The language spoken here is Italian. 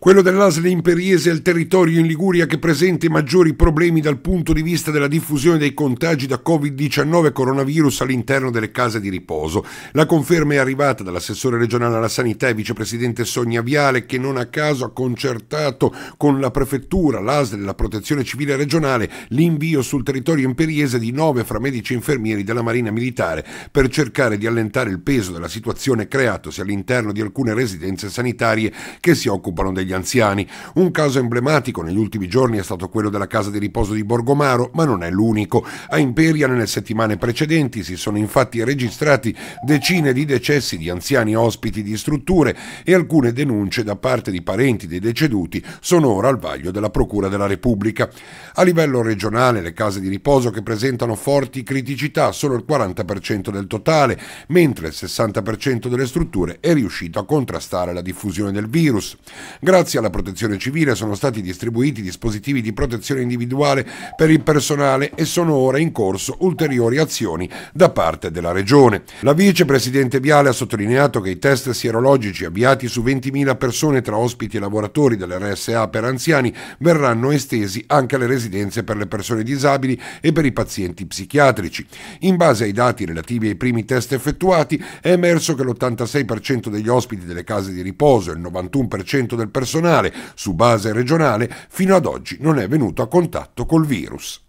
Quello dell'Asle imperiese è il territorio in Liguria che presenta i maggiori problemi dal punto di vista della diffusione dei contagi da Covid-19 coronavirus all'interno delle case di riposo. La conferma è arrivata dall'assessore regionale alla sanità e vicepresidente Sonia Viale che non a caso ha concertato con la prefettura, l'Asle e la protezione civile regionale l'invio sul territorio imperiese di nove fra medici e infermieri della Marina Militare per cercare di allentare il peso della situazione creatosi all'interno di alcune residenze sanitarie che si occupano degli degli anziani. Un caso emblematico negli ultimi giorni è stato quello della casa di riposo di Borgomaro, ma non è l'unico. A Imperia nelle settimane precedenti si sono infatti registrati decine di decessi di anziani ospiti di strutture e alcune denunce da parte di parenti dei deceduti sono ora al vaglio della Procura della Repubblica. A livello regionale le case di riposo che presentano forti criticità sono il 40% del totale, mentre il 60% delle strutture è riuscito a contrastare la diffusione del virus. Grazie grazie alla protezione civile sono stati distribuiti dispositivi di protezione individuale per il personale e sono ora in corso ulteriori azioni da parte della Regione. La vicepresidente Viale ha sottolineato che i test sierologici avviati su 20.000 persone tra ospiti e lavoratori dell'RSA per anziani verranno estesi anche alle residenze per le persone disabili e per i pazienti psichiatrici. In base ai dati relativi ai primi test effettuati è emerso che l'86% degli ospiti delle case di riposo e il 91% del personale personale su base regionale fino ad oggi non è venuto a contatto col virus.